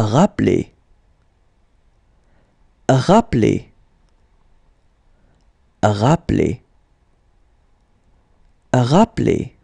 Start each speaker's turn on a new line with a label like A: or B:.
A: rappeler, rappeler, rappeler, rappeler.